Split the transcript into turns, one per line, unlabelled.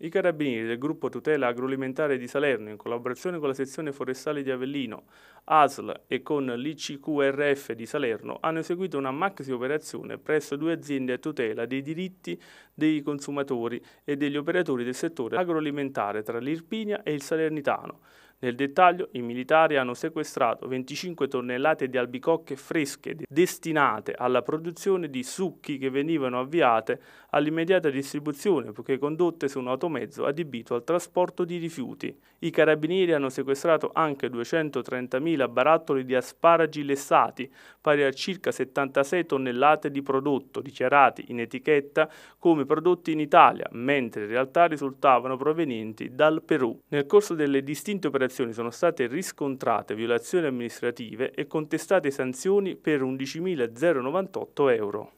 I carabinieri del gruppo tutela agroalimentare di Salerno, in collaborazione con la sezione forestale di Avellino, ASL e con l'ICQRF di Salerno, hanno eseguito una maxi operazione presso due aziende a tutela dei diritti dei consumatori e degli operatori del settore agroalimentare tra l'Irpinia e il Salernitano nel dettaglio, i militari hanno sequestrato 25 tonnellate di albicocche fresche destinate alla produzione di succhi che venivano avviate all'immediata distribuzione poiché condotte su un automezzo adibito al trasporto di rifiuti. I carabinieri hanno sequestrato anche 230.000 barattoli di asparagi lessati, pari a circa 76 tonnellate di prodotto, dichiarati in etichetta come prodotti in Italia, mentre in realtà risultavano provenienti dal Perù. Nel corso delle distinte operazioni segnalazioni sono state riscontrate violazioni amministrative e contestate sanzioni per 11.098 euro.